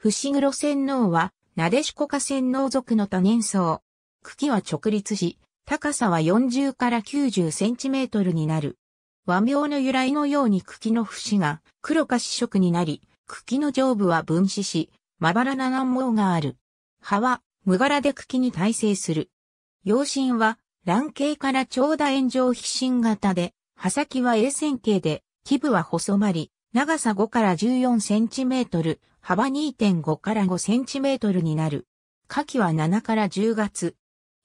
伏黒仙王は、なでしこか仙王族の多年草。茎は直立し、高さは40から90センチメートルになる。和名の由来のように茎の節が黒か四色になり、茎の上部は分子し、まばらな難毛がある。葉は無柄で茎に耐性する。葉心は卵形から長楕円状皮心型で、葉先は衛線形で、基部は細まり、長さ5から14センチメートル、幅2.5から5センチメートルになる。夏季は7から10月。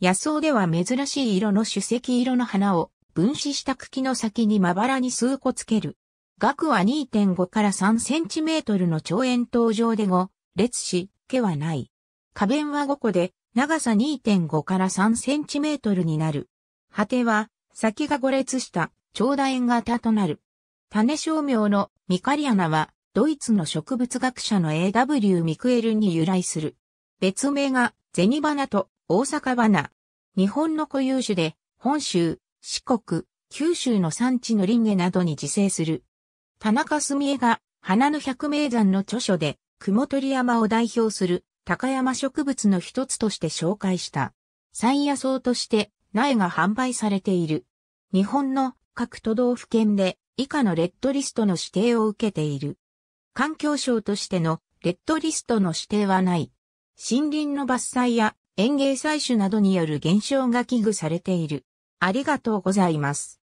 野草では珍しい色の主石色の花を分子した茎の先にまばらに数個つける。額は2.5から3センチメートルの長円筒状で5列し、毛はない。花弁は5個で、長さ2.5から3センチメートルになる。果ては、先が5列した、長楕円型となる。種商名のミカリアナは、ドイツの植物学者の A.W. ミクエルに由来する。別名が、ゼニバナと大阪花。日本の固有種で、本州、四国、九州の産地の林ゲなどに自生する。田中澄江が、花の百名山の著書で、雲取山を代表する高山植物の一つとして紹介した。山野草として苗が販売されている。日本の各都道府県で以下のレッドリストの指定を受けている。環境省としてのレッドリストの指定はない。森林の伐採や園芸採取などによる減少が危惧されている。ありがとうございます。